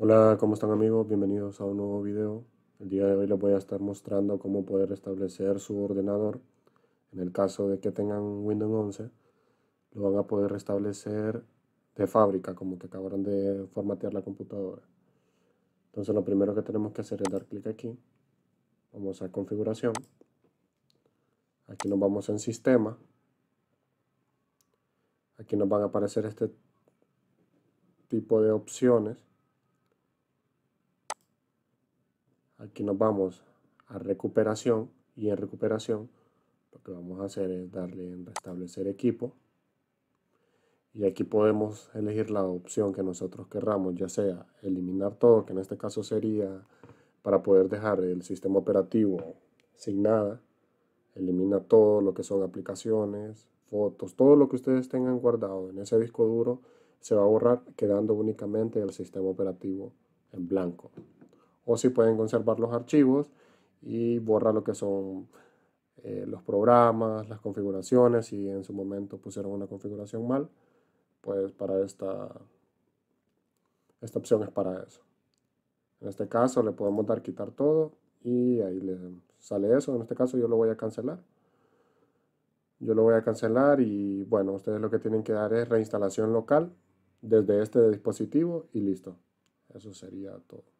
Hola, ¿cómo están amigos? Bienvenidos a un nuevo video. El día de hoy les voy a estar mostrando cómo poder restablecer su ordenador. En el caso de que tengan Windows 11, lo van a poder restablecer de fábrica, como que acabaron de formatear la computadora. Entonces lo primero que tenemos que hacer es dar clic aquí. Vamos a configuración. Aquí nos vamos en sistema. Aquí nos van a aparecer este tipo de opciones Aquí nos vamos a recuperación y en recuperación lo que vamos a hacer es darle en restablecer equipo y aquí podemos elegir la opción que nosotros querramos, ya sea eliminar todo, que en este caso sería para poder dejar el sistema operativo sin nada, elimina todo lo que son aplicaciones, fotos, todo lo que ustedes tengan guardado en ese disco duro se va a borrar quedando únicamente el sistema operativo en blanco o si pueden conservar los archivos y borrar lo que son eh, los programas, las configuraciones, si en su momento pusieron una configuración mal, pues para esta, esta opción es para eso. En este caso le podemos dar quitar todo y ahí le sale eso. En este caso yo lo voy a cancelar. Yo lo voy a cancelar y bueno, ustedes lo que tienen que dar es reinstalación local desde este dispositivo y listo. Eso sería todo.